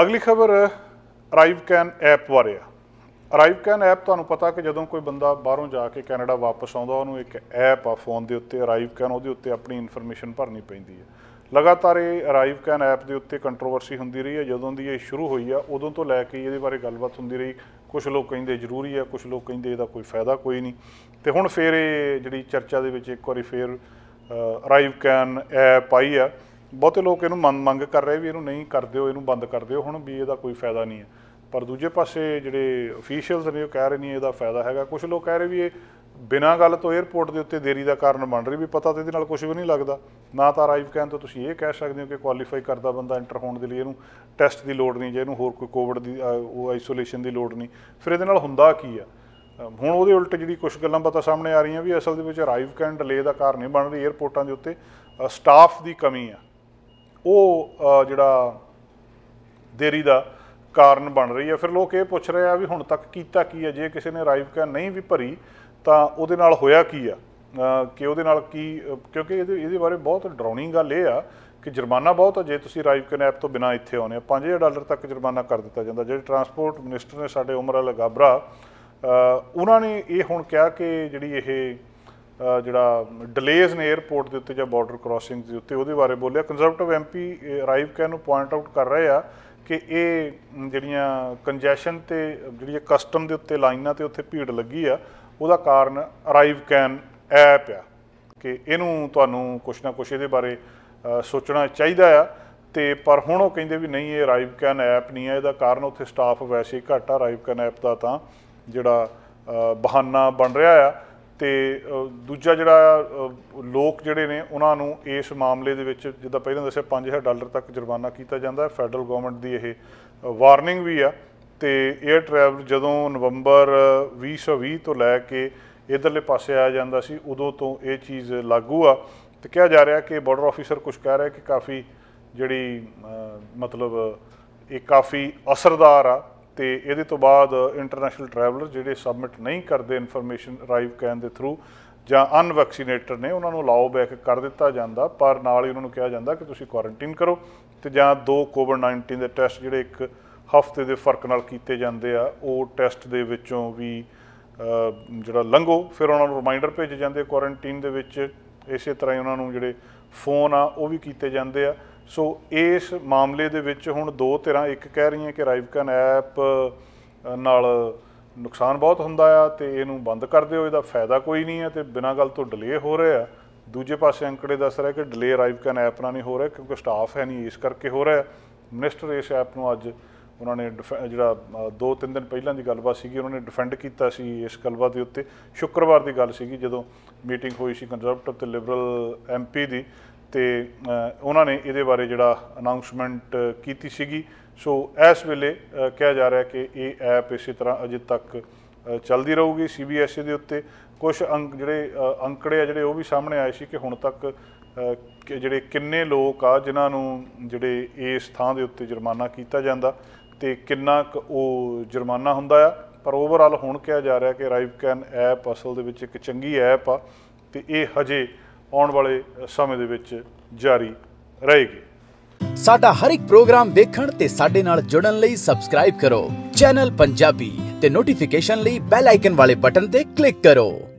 ਅਗਲੀ ਖਬਰ arrive can app ਬਾਰੇ ਆ ਅਰਾਈਵ ਕੈਨ ਐਪ ਤੁਹਾਨੂੰ ਪਤਾ ਕਿ ਜਦੋਂ ਕੋਈ ਬੰਦਾ ਬਾਹਰੋਂ ਜਾ ਕੇ ਕੈਨੇਡਾ ਵਾਪਸ ਆਉਂਦਾ ਉਹਨੂੰ ਇੱਕ ਐਪ ਆ ਫੋਨ ਦੇ ਉੱਤੇ ਅਰਾਈਵ ਕੈਨ ਉਹਦੇ ਉੱਤੇ ਆਪਣੀ ਇਨਫੋਰਮੇਸ਼ਨ ਭਰਨੀ ਪੈਂਦੀ ਹੈ ਲਗਾਤਾਰ ਇਹ ਅਰਾਈਵ ਕੈਨ ਐਪ ਦੇ ਉੱਤੇ ਕੰਟਰੋਵਰਸੀ ਹੁੰਦੀ ਰਹੀ ਹੈ ਜਦੋਂ ਦੀ ਇਹ ਸ਼ੁਰੂ ਹੋਈ ਆ ਉਦੋਂ ਤੋਂ ਲੈ ਕੇ ਇਹਦੇ ਬਾਰੇ ਗੱਲਬਾਤ ਹੁੰਦੀ ਰਹੀ ਕੁਝ ਲੋਕ ਕਹਿੰਦੇ ਜ਼ਰੂਰੀ ਆ ਕੁਝ ਲੋਕ ਕਹਿੰਦੇ ਇਹਦਾ ਕੋਈ ਫਾਇਦਾ ਕੋਈ ਨਹੀਂ ਤੇ ਹੁਣ ਫੇਰ ਇਹ ਜਿਹੜੀ ਚਰਚਾ ਦੇ ਵਿੱਚ ਇੱਕ ਵਾਰੀ ਫੇਰ ਅਰਾਈਵ ਕੈਨ ਐਪ ਆਈ ਆ ਬਹੁਤੇ ਲੋਕ ਇਹਨੂੰ ਮੰਗ ਕਰ ਰਹੇ ਵੀ ਇਹਨੂੰ ਨਹੀਂ ਕਰ ਦਿਓ ਇਹਨੂੰ ਬੰਦ ਕਰ ਦਿਓ ਹੁਣ ਵੀ ਇਹਦਾ ਕੋਈ ਫਾਇਦਾ ਨਹੀਂ ਹੈ ਪਰ ਦੂਜੇ ਪਾਸੇ ਜਿਹੜੇ ਅਫੀਸ਼ੀਅਲਸ ਨੇ ਉਹ ਕਹਿ ਰਹੇ ਨਹੀਂ ਇਹਦਾ ਫਾਇਦਾ ਹੈਗਾ ਕੁਝ ਲੋਕ ਕਹਿ ਰਹੇ ਵੀ ਇਹ ਬਿਨਾਂ ਗੱਲ ਤੋਂ 에어ਪੋਰਟ ਦੇ ਉੱਤੇ ਦੇਰੀ ਦਾ ਕਾਰਨ ਬਣ ਰਹੀ ਵੀ ਪਤਾ ਤੇ ਇਹਦੇ ਨਾਲ ਕੁਝ ਵੀ ਨਹੀਂ ਲੱਗਦਾ ਨਾ ਤਾਂ ਰਾਈਵ ਕਹਿਣ ਤੋਂ ਤੁਸੀਂ ਇਹ ਕਹਿ ਸਕਦੇ ਹੋ ਕਿ ਕੁਆਲੀਫਾਈ ਕਰਦਾ ਬੰਦਾ ਐਂਟਰ ਹੋਣ ਦੇ ਲਈ ਇਹਨੂੰ ਟੈਸਟ ਦੀ ਲੋੜ ਨਹੀਂ ਜੇ ਇਹਨੂੰ ਹੋਰ ਕੋਈ ਕੋਵਿਡ ਦੀ ਉਹ ਆਈਸੋਲੇਸ਼ਨ ਦੀ ਲੋੜ ਨਹੀਂ ਫਿਰ ਇਹਦੇ ਨਾਲ ਹੁੰਦਾ ਕੀ ਆ ਹੁਣ ਉਹਦੇ ਉਲਟ ਜਿਹੜੀ ਕੁਝ ਗੱਲਾਂ ਪਤਾ ਸਾਹਮਣੇ ਆ ਰਹੀਆਂ ਵੀ ਅਸਲ ਦੇ ਵਿੱਚ ਰਾਈਵ ਕੈਂਡ ਡਿਲੇ ਦਾ ਕਾਰਨ ਨਹੀਂ ਬਣ ਰਹੀ 에어ਪੋਰਟਾਂ ਦੇ ਉੱਤੇ ਸਟਾਫ ਦੀ ਕਮੀ ਆ ਉਹ ਜਿਹੜਾ ਦੇਰੀ ਦਾ ਕਾਰਨ ਬਣ ਰਹੀ ਹੈ ਫਿਰ ਲੋਕ ਇਹ ਪੁੱਛ ਰਹੇ ਆ ਵੀ ਹੁਣ ਤੱਕ ਕੀਤਾ ਕੀ ਹੈ ਜੇ ਕਿਸੇ ਨੇ ਰਾਈਵਕਾ ਨਹੀਂ ਵੀ ਭਰੀ ਤਾਂ ਉਹਦੇ ਨਾਲ ਹੋਇਆ ਕੀ ਆ ਕਿ ਉਹਦੇ ਨਾਲ ਕੀ ਕਿਉਂਕਿ ਇਹਦੇ ਇਹਦੇ ਬਾਰੇ ਬਹੁਤ ਡਰਾਉਣੀ ਗੱਲ ਇਹ ਆ ਕਿ ਜੁਰਮਾਨਾ ਬਹੁਤ ਆ ਜੇ ਤੁਸੀਂ ਰਾਈਵ ਐਪ ਤੋਂ ਬਿਨਾ ਇੱਥੇ ਆਉਨੇ ਆ 5000 ਡਾਲਰ ਤੱਕ ਜੁਰਮਾਨਾ ਕਰ ਦਿੱਤਾ ਜਾਂਦਾ ਜਿਹੜੇ ਟਰਾਂਸਪੋਰਟ ਮਿਨਿਸਟਰ ਨੇ ਸਾਡੇ ਉਮਰ ਅਲ ਗਾਬਰਾ ਉਹਨਾਂ ਨੇ ਇਹ ਹੁਣ ਕਿਹਾ ਕਿ ਜਿਹੜੀ ਇਹ ਜਿਹੜਾ ਡਿਲੇਸ ਨੇ 에어ਪੋਰਟ ਦੇ ਉੱਤੇ ਜਾਂ ਬਾਰਡਰ ਕ੍ਰਾਸਿੰਗ ਦੇ ਉੱਤੇ ਉਹਦੇ ਬਾਰੇ ਬੋਲਿਆ ਕੰਜ਼ਰਵੇਟਿਵ ਐਮਪੀ ਰਾਈਵ ਕੈਨ ਨੂੰ ਪੁਆਇੰਟ ਆਊਟ ਕਰ ਰਹੇ ਆ ਕਿ ਇਹ ਜਿਹੜੀਆਂ ਕੰਜੈਸ਼ਨ ਤੇ ਜਿਹੜੀ ਕਸਟਮ ਦੇ ਉੱਤੇ ਲਾਈਨਾਂ ਤੇ ਉੱਥੇ ਭੀੜ ਲੱਗੀ ਆ ਉਹਦਾ ਕਾਰਨ ਅਰਾਈਵ ਕੈਨ ਐਪ ਆ ਕਿ ਇਹਨੂੰ ਤੁਹਾਨੂੰ ਕੁਛ ਨਾ ਕੁਛ ਇਹਦੇ ਬਾਰੇ ਸੋਚਣਾ ਚਾਹੀਦਾ ਆ ਤੇ ਪਰ ਹੁਣ ਉਹ ਕਹਿੰਦੇ ਵੀ ਨਹੀਂ ਇਹ ਅਰਾਈਵ ਕੈਨ ਐਪ ਨਹੀਂ ਆ ਇਹਦਾ ਕਾਰਨ ਉੱਥੇ ਸਟਾਫ ਵੈਸੇ ਹੀ ਘੱਟ ਅਰਾਈਵ ਕੈਨ ਐਪ ਦਾ ਤਾਂ ਜਿਹੜਾ ਬਹਾਨਾ ਬਣ ਰਿਹਾ ਆ ਤੇ ਦੂਜਾ ਜਿਹੜਾ ਲੋਕ ਜਿਹੜੇ ਨੇ ਉਹਨਾਂ ਨੂੰ ਇਸ ਮਾਮਲੇ ਦੇ ਵਿੱਚ ਜਿੱਦਾਂ ਪਹਿਲਾਂ ਦੱਸਿਆ 5000 ਡਾਲਰ ਤੱਕ ਜੁਰਮਾਨਾ ਕੀਤਾ ਜਾਂਦਾ ਹੈ ਫੈਡਰਲ ਗਵਰਨਮੈਂਟ ਦੀ ਇਹ ਵਾਰਨਿੰਗ ਵੀ ਆ ਤੇ 에ਅਰ ਟ੍ਰੈਵਲ ਜਦੋਂ ਨਵੰਬਰ 2020 ਤੋਂ ਲੈ ਕੇ ਇਧਰਲੇ ਪਾਸੇ ਆ ਜਾਂਦਾ ਸੀ ਉਦੋਂ ਤੋਂ ਇਹ ਚੀਜ਼ ਲਾਗੂ ਆ ਤੇ ਕਿਹਾ ਜਾ ਰਿਹਾ ਕਿ ਬਾਰਡਰ ਆਫੀਸਰ ਕੁਝ ਕਹਿ ਰਿਹਾ ਕਿ ਕਾਫੀ ਜਿਹੜੀ ਮਤਲਬ ਇਹ ਕਾਫੀ ਅਸਰਦਾਰ ਆ ਤੇ ਇਹਦੇ ਤੋਂ ਬਾਅਦ ਇੰਟਰਨੈਸ਼ਨਲ ਟਰੈਵਲਰ ਜਿਹੜੇ ਸਬਮਿਟ ਨਹੀਂ ਕਰਦੇ ਇਨਫੋਰਮੇਸ਼ਨ ਅਰਾਈਵ ਕੈਨ ਦੇ ਥਰੂ ਜਾਂ ਅਨਵੈਕਸੀਨੇਟਡ ਨੇ ਉਹਨਾਂ ਨੂੰ ਲਾਓ ਬੈਕ ਕਰ ਦਿੱਤਾ ਜਾਂਦਾ ਪਰ ਨਾਲ ਹੀ ਉਹਨਾਂ ਨੂੰ ਕਿਹਾ ਜਾਂਦਾ ਕਿ ਤੁਸੀਂ ਕੁਆਰੰਟਾਈਨ ਕਰੋ ਤੇ ਜਾਂ ਦੋ ਕੋਵਿਡ-19 ਦੇ ਟੈਸਟ ਜਿਹੜੇ ਇੱਕ ਹਫਤੇ ਦੇ ਫਰਕ ਨਾਲ ਕੀਤੇ ਜਾਂਦੇ ਆ ਉਹ ਟੈਸਟ ਦੇ ਵਿੱਚੋਂ ਵੀ ਜਿਹੜਾ ਲੰਘੋ ਫਿਰ ਉਹਨਾਂ ਨੂੰ ਰਿਮਾਈਂਡਰ ਭੇਜੇ ਜਾਂਦੇ ਕੁਆਰੰਟਾਈਨ ਦੇ ਵਿੱਚ ਇਸੇ ਤਰ੍ਹਾਂ ਹੀ ਉਹਨਾਂ ਨੂੰ ਜਿਹੜੇ ਫੋਨ ਆ ਉਹ ਵੀ ਕੀਤੇ ਜਾਂਦੇ ਆ ਸੋ ਇਸ ਮਾਮਲੇ ਦੇ ਵਿੱਚ ਹੁਣ ਦੋ ਤਰ੍ਹਾਂ ਇੱਕ ਕਹਿ ਰਹੀਆਂ ਕਿ ਰਾਈਵਕਨ ਐਪ ਨਾਲ ਨੁਕਸਾਨ ਬਹੁਤ ਹੁੰਦਾ ਆ ਤੇ ਇਹਨੂੰ ਬੰਦ ਕਰ ਦਿਓ ਇਹਦਾ ਫਾਇਦਾ ਕੋਈ ਨਹੀਂ ਹੈ ਤੇ ਬਿਨਾਂ ਗੱਲ ਤੋਂ ਡਿਲੇ ਹੋ ਰਿਹਾ ਦੂਜੇ ਪਾਸੇ ਅੰਕੜੇ ਦੱਸ ਰਿਹਾ ਕਿ ਡਿਲੇ ਰਾਈਵਕਨ ਐਪ ਨਾਲ ਨਹੀਂ ਹੋ ਰਿਹਾ ਕਿਉਂਕਿ ਸਟਾਫ ਹੈ ਨਹੀਂ ਇਸ ਕਰਕੇ ਹੋ ਰਿਹਾ ਮਿਨਿਸਟਰ ਇਸ ਐਪ ਨੂੰ ਅੱਜ ਉਹਨਾਂ ਨੇ ਜਿਹੜਾ ਦੋ ਤਿੰਨ ਦਿਨ ਪਹਿਲਾਂ ਦੀ ਗੱਲਬਾਤ ਸੀਗੀ ਉਹਨਾਂ ਨੇ ਡਿਫੈਂਡ ਕੀਤਾ ਸੀ ਇਸ ਗੱਲਬਾਤ ਦੇ ਉੱਤੇ ਸ਼ੁੱਕਰਵਾਰ ਦੀ ਗੱਲ ਸੀਗੀ ਜਦੋਂ ਮੀਟਿੰਗ ਹੋਈ ਸੀ ਕੰਜ਼ਰਵੇਟਿਵ ਤੇ ਲਿਬਰਲ ਐਮਪੀ ਦੀ ਤੇ ਉਹਨਾਂ ਨੇ ਇਹਦੇ ਬਾਰੇ ਜਿਹੜਾ ਅਨਾਉਂਸਮੈਂਟ ਕੀਤੀ ਸੀਗੀ ਸੋ ਇਸ ਵੇਲੇ ਕਿਹਾ ਜਾ ਰਿਹਾ ਕਿ ਇਹ ਐਪ ਇਸੇ ਤਰ੍ਹਾਂ ਅਜੇ ਤੱਕ ਚੱਲਦੀ ਰਹੂਗੀ ਸੀਬੀਐਸਏ ਦੇ ਉੱਤੇ ਕੁਝ ਅੰਕ ਜਿਹੜੇ ਅੰਕੜੇ ਆ ਜਿਹੜੇ ਉਹ ਵੀ ਸਾਹਮਣੇ ਆਏ ਸੀ ਕਿ ਹੁਣ ਤੱਕ ਜਿਹੜੇ ਕਿੰਨੇ ਲੋਕ ਆ ਜਿਨ੍ਹਾਂ ਨੂੰ ਜਿਹੜੇ ਇਸ ਥਾਂ ਦੇ ਉੱਤੇ ਜੁਰਮਾਨਾ ਕੀਤਾ ਜਾਂਦਾ ਤੇ ਕਿੰਨਾ ਉਹ ਜੁਰਮਾਨਾ ਹੁੰਦਾ ਆ ਪਰ ਓਵਰਆਲ ਹੁਣ ਕਿਹਾ ਜਾ ਰਿਹਾ ਕਿ ਰਾਈਵ ਕੈਨ ਐਪ ਅਸਲ ਦੇ ਵਿੱਚ ਇੱਕ ਚੰਗੀ ਐਪ ਆ ਤੇ ਇਹ ਹਜੇ ਆਉਣ ਵਾਲੇ ਸਮੇਂ ਦੇ ਵਿੱਚ ਜਾਰੀ ਰਹੇਗੀ ਸਾਡਾ ਹਰ ਇੱਕ ਪ੍ਰੋਗਰਾਮ ਦੇਖਣ ਤੇ ਸਾਡੇ ਨਾਲ ਜੁੜਨ ਲਈ ਸਬਸਕ੍ਰਾਈਬ ਕਰੋ ਚੈਨਲ ਪੰਜਾਬੀ ਤੇ ਨੋਟੀਫਿਕੇਸ਼ਨ ਲਈ ਬੈਲ ਆਈਕਨ ਵਾਲੇ ਬਟਨ ਤੇ ਕਲਿੱਕ ਕਰੋ